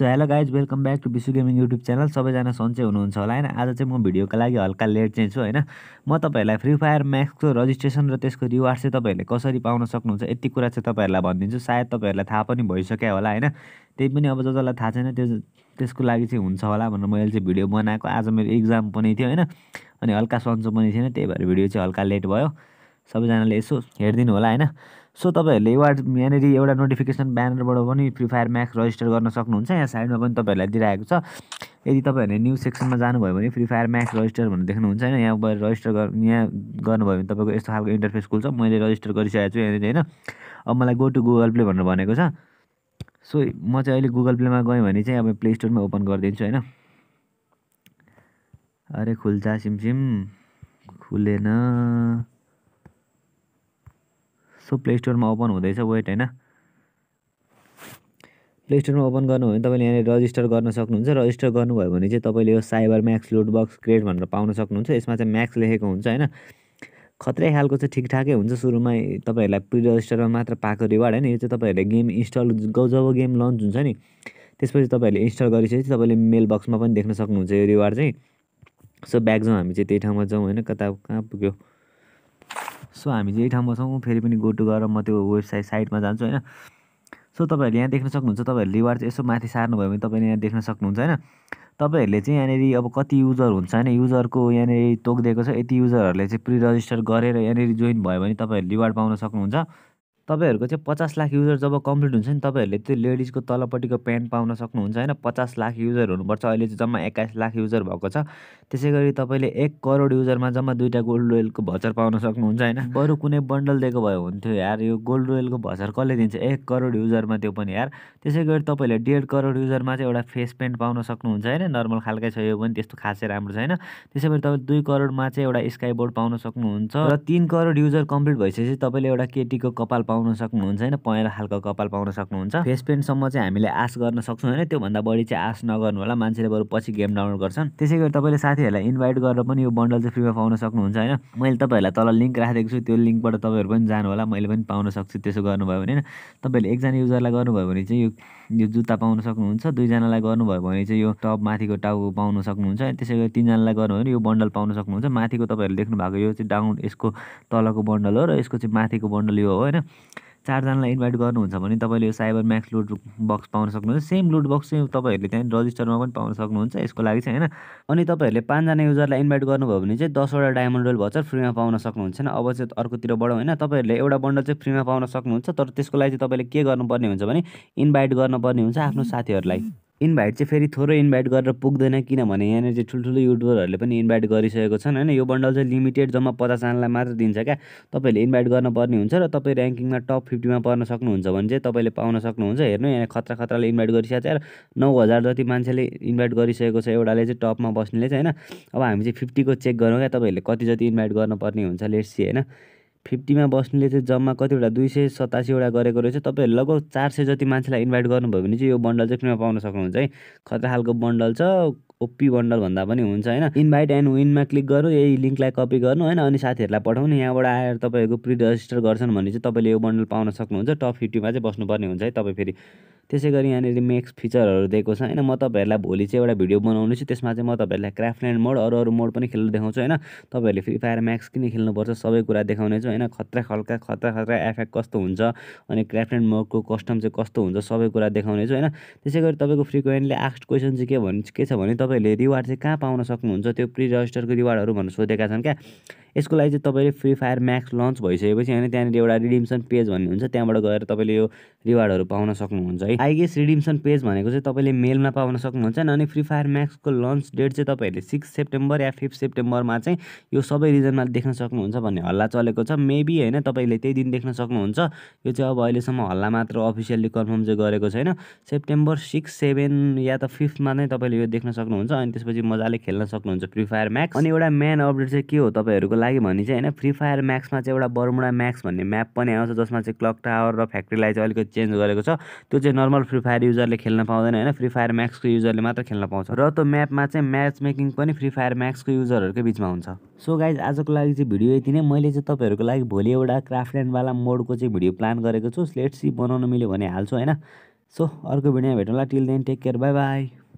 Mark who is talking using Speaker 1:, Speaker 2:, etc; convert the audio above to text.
Speaker 1: so hello guys welcome back to Vishwa gaming YouTube channel सबैजना सन्चै हुनुहुन्छ होला होइन आज चाहिँ म भिडियोको लागि हल्का लेट चाहिँ छु होइन म तपाईँहरूलाई फ्री फायर म्याक्सको रजिस्ट्रेसन र त्यसको रिवार्ड चाहिँ तपाईँहरूले कसरी पाउन सक्नुहुन्छ यति कुरा चाहिँ तपाईँहरूलाई भनिदिन्छु सायद तपाईँहरूलाई थाहा पनि भइसक्यो होला होइन त्यही पनि अब जो जसलाई थाहा छैन त्यो त्यसको लागि चाहिँ हुन्छ होला भनेर मैले चाहिँ भिडियो बनाएको आज मेरो इक्जाम पनि थियो होइन अनि हल्का सन्चो पनि थिएन त्यही भएर भिडियो चाहिँ हल्का लेट भयो सबैजनाले यसो हेरिदिनु होला होइन सो तपाईँहरूले एउटा यहाँनिर एउटा नोटिफिकेसन ब्यानरबाट पनि फ्री फायर म्याक्स रजिस्टर गर्न सक्नुहुन्छ यहाँ साइडमा पनि तपाईँहरूलाई दिइरहेको छ यदि तपाईँहरूले न्युज सेक्सनमा जानुभयो भने फ्री फायर म्याक्स रजिस्टर भनेर देख्नुहुन्छ होइन यहाँ गएर रजिस्टर गर् यहाँ गर्नुभयो भने तपाईँको यस्तो खालको इन्टरफेस खुल्छ मैले रजिस्टर गरिसकेको छु यहाँनिर होइन अब मलाई गो टु गुगल प्ले भनेर भनेको छ सो म चाहिँ अहिले गुगल प्लेमा गएँ भने चाहिँ अब प्ले स्टोरमा ओपन गरिदिन्छु होइन अरे खुल्छ सिमसिम खुलेन सो प्ले स्टोरमा ओपन हुँदैछ वेट होइन प्ले स्टोरमा ओपन गर्नुभयो भने तपाईँले यहाँनिर रजिस्टर गर्न सक्नुहुन्छ रजिस्टर गर्नुभयो भने चाहिँ तपाईँले यो cyber max load box create भनेर पाउन सक्नुहुन्छ यसमा चाहिँ म्याक्स लेखेको हुन्छ होइन खत्रै खालको चाहिँ ठिकठाकै हुन्छ सुरुमा तपाईँहरूलाई प्रि रजिस्टरमा मात्र पाएको रिवार्ड होइन यो चाहिँ तपाईँहरूले गेम इन्स्टल जब गेम लन्च हुन्छ नि त्यसपछि तपाईँहरूले इन्स्टल गरिसकेपछि तपाईँले मेल बक्समा पनि देख्न सक्नुहुन्छ यो रिवार्ड चाहिँ सो ब्याग जाउँ हामी चाहिँ त्यही ठाउँमा जाउँ होइन कता कहाँ पुग्यो सो हामी चाहिँ यही ठाउँमा छौँ फेरि पनि गो टु गएर म त्यो वेबसाइट साइटमा जान्छु होइन सो तपाईँहरूले यहाँ देख्न सक्नुहुन्छ तपाईँहरूले रिवार्ड चाहिँ यसो माथि सार्नुभयो भने तपाईँले यहाँ देख्न सक्नुहुन्छ होइन तपाईँहरूले चाहिँ यहाँनिर अब कति युजर हुन्छ होइन युजरको यहाँनिर तोकिदिएको छ यति युजरहरूले चाहिँ प्रि रजिस्टर गरेर यहाँनिर जोइन भयो भने तपाईँहरूले रिवार्ड पाउन सक्नुहुन्छ तपाईँहरूको चाहिँ पचास लाख युजर जब कम्प्लिट हुन्छ नि तपाईँहरूले त्यो लेडिजको तलपट्टिको प्यान्ट पाउन सक्नुहुन्छ होइन पचास लाख युजर हुनुपर्छ अहिले चाहिँ जम्मा एक्काइस लाख युजर भएको छ त्यसै गरी तपाईँले एक करोड युजरमा जम्मा दुईवटा गोल्ड रोयलको भचर पाउन सक्नुहुन्छ होइन बरु कुनै बन्डल दिएको भए हुन्थ्यो यार यो गोल्ड रोयलको भचर कसले दिन्छ एक करोड युजरमा त्यो पनि यार त्यसै गरी तपाईँहरूले डेढ करोड युजरमा चाहिँ एउटा फेस पेन्ट पाउन सक्नुहुन्छ होइन नर्मल खालकै छ यो पनि त्यस्तो खासै राम्रो छैन त्यसै गरी तपाईँ दुई करोडमा चाहिँ एउटा स्काई बोर्ड पाउन सक्नुहुन्छ र तिन करोड युजर कम्प्लिट भइसकेपछि तपाईँले एउटा केटीको कपाल पाउनु पाउन सक्नुहुन्छ होइन पहेँलो खालको कपाल पाउन सक्नुहुन्छ फेस पेन्टसम्म चाहिँ हामीले आश गर्न सक्छौँ होइन त्योभन्दा बढी चाहिँ आश नगर्नु होला मान्छेले बरु पछि गेम डाउनलोड गर्छन् त्यसै गरी तपाईँले साथीहरूलाई इन्भाइट गरेर पनि यो बन्डल चाहिँ फ्रीमा पाउन सक्नुहुन्छ होइन मैले तपाईँहरूलाई तल लिङ्क राखिदिएको छु त्यो लिङ्कबाट तपाईँहरू पनि जानु होला मैले पनि पाउन सक्छु त्यसो गर्नुभयो भने होइन तपाईँहरूले एकजना युजरलाई गर्नुभयो भने चाहिँ यो यो जुत्ता पाउन सक्नुहुन्छ दुईजनालाई गर्नुभयो भने चाहिँ यो टप माथिको टाउको पाउन सक्नुहुन्छ त्यसै गरी तिनजनालाई गर्नुभयो भने यो बन्डल पाउन सक्नुहुन्छ माथिको तपाईँहरूले देख्नु भएको यो चाहिँ डाउन यसको तलको बन्डल हो र यसको चाहिँ माथिको बन्डल यो हो होइन चारजनालाई इन्भाइट गर्नुहुन्छ भने तपाईँले यो साइबर म्याक्स लुड बक्स पाउन सक्नुहुन्छ सेम लुड बक्स चाहिँ तपाईँहरूले त्यहाँ रजिस्टरमा पनि पाउन सक्नुहुन्छ यसको लागि चाहिँ होइन अनि तपाईँहरूले पाँचजना युजरलाई इन्भाइट गर्नुभयो भने चाहिँ दसवटा डायमन्ड रोल भचर फ्रीमा पाउन सक्नुहुन्छ अब चाहिँ अर्कोतिरबाट होइन तपाईँहरूले एउटा बन्डल चाहिँ फ्रीमा पाउन सक्नुहुन्छ तर त्यसको लागि चाहिँ तपाईँले के गर्नुपर्ने हुन्छ भने इन्भाइट गर्नुपर्ने हुन्छ आफ्नो साथीहरूलाई इन्भाइट चाहिँ फेरि थोरै इन्भाइट गरेर पुग्दैन किनभने यहाँनिर चाहिँ ठुल्ठुलो युट्युबरहरूले पनि इन्भाइट गरिसकेको छन् होइन यो बन्डल चाहिँ लिमिटेड जम्मा पचासजनालाई मात्र दिन्छ क्या तपाईँहरूले इन्भाइट गर्नुपर्ने हुन्छ र तपाईँ ऱ्याङ्किङमा टप फिफ्टीमा पर्न सक्नुहुन्छ भने चाहिँ तपाईँले पाउन सक्नुहुन्छ हेर्नु यहाँ खतरा खतराले इन्भाइट गरिसकेको छ र नौ हजार जति मान्छेले इन्भाइट गरिसकेको छ एउटाले चाहिँ टपमा बस्नेले चाहिँ होइन अब हामी चाहिँ फिफ्टीको चेक गरौँ क्या तपाईँहरूले कति जति इन्भाइट गर्नुपर्ने हुन्छ लेट्स सी होइन फिफ्टीमा बस्नेले चाहिँ जम्मा कतिवटा दुई सय सतासीवटा गरेको रहेछ तपाईँहरू लगभग चार सय जति मान्छेलाई इन्भाइट गर्नुभयो भने चाहिँ यो बन्डल चाहिँ फ्रीमा पाउन सक्नुहुन्छ है खतरा खालको बन्डल छ ओपी बन्डल भन्दा पनि हुन्छ होइन इन्भाइट एन्ड विनमा क्लिक गर्नु यही लिङ्कलाई कपी गर्नु होइन अनि साथीहरूलाई पठाउनु यहाँबाट आएर तपाईँहरूको प्रिरेजिस्टर गर्छन् भने चाहिँ तपाईँले यो बन्डल पाउन सक्नुहुन्छ टप फिफ्टीमा चाहिँ बस्नुपर्ने हुन्छ है तपाईँ फेरि त्यसै गरी यहाँनिर मेक्स फिचरहरू दिएको छ होइन म तपाईँहरूलाई भोलि चाहिँ एउटा भिडियो बनाउने छु त्यसमा चाहिँ म तपाईँहरूलाई क्राफ्ट क्राफ्टल्यान्ड मोड अरू अरू मोड पनि खेल्नु देखाउँछु होइन तपाईँहरूले फ्री फायर म्याक्स किन खेल्नुपर्छ सबै कुरा देखाउनेछु होइन खतरा खल्का खतरा खतरा एफेक्ट कस्तो हुन्छ अनि क्राफ्ट क्राफ्टल्यान्ड मोडको कस्टम चाहिँ कस्तो हुन्छ सबै कुरा देखाउनेछु होइन त्यसै गरी तपाईँको फ्रिक्वेन्टली आस्ट क्वेसन चाहिँ के भन्छ के छ भने तपाईँहरूले रिवार्ड चाहिँ कहाँ पाउन सक्नुहुन्छ त्यो प्रि रजिस्टरको रिवार्डहरू भनेर सोधेका छन् क्या यसको लागि चाहिँ तपाईँले फ्री फायर म्याक्स लन्च भइसकेपछि होइन त्यहाँनिर एउटा रिडिम्सन पेज भन्ने हुन्छ त्यहाँबाट गएर तपाईँले यो रिवार्डहरू पाउन सक्नुहुन्छ है गेस रिडिम्सन पेज भनेको चाहिँ तपाईँले मेलमा पाउन सक्नुहुन्छ अनि फ्री फायर म्याक्सको लन्च डेट चाहिँ तपाईँहरूले सिक्स सेप्टेम्बर या फिफ्थ सेप्टेम्बरमा चाहिँ यो सबै रिजनमा देख्न सक्नुहुन्छ भन्ने हल्ला चलेको छ मेबी होइन तपाईँले त्यही दिन देख्न सक्नुहुन्छ यो चाहिँ अब अहिलेसम्म हल्ला मात्र अफिसियल्ली कन्फर्म चाहिँ गरेको छैन सेप्टेम्बर सिक्स सेभेन या त फिफ्थमा नै तपाईँले यो देख्न सक्नुहुन्छ अनि त्यसपछि मजाले खेल्न सक्नुहुन्छ फ्री फायर म्याक्स अनि एउटा मेन अपडेट चाहिँ के हो तपाईँहरूको लागि भने चाहिँ होइन फ्री फायर म्याक्समा चाहिँ एउटा बरमुडा म्याक्स भन्ने म्याप पनि आउँछ जसमा चाहिँ क्लक टावर र फ्याक्ट्रीलाई चाहिँ अलिकति चेन्ज गरेको छ त्यो चाहिँ नर्मल फ्री फायर युजरले खेल्न पाउँदैन होइन फ्री फायर म्याक्सको युजरले मात्र खेल्न पाउँछ र त्यो म्यापमा चाहिँ म्याच मेकिङ पनि फ्री फायर म्याक्सको युजरहरूकै बिचमा हुन्छ सो गाइज आजको लागि चाहिँ भिडियो यति नै मैले चाहिँ तपाईँहरूको लागि भोलि एउटा क्राफ्टल्यान्डवाला मोडको चाहिँ भिडियो प्लान गरेको छु लेट्स सी बनाउन मिल्यो भने हाल्छु होइन सो अर्को भिडियोमा भेटौँला till then take care bye by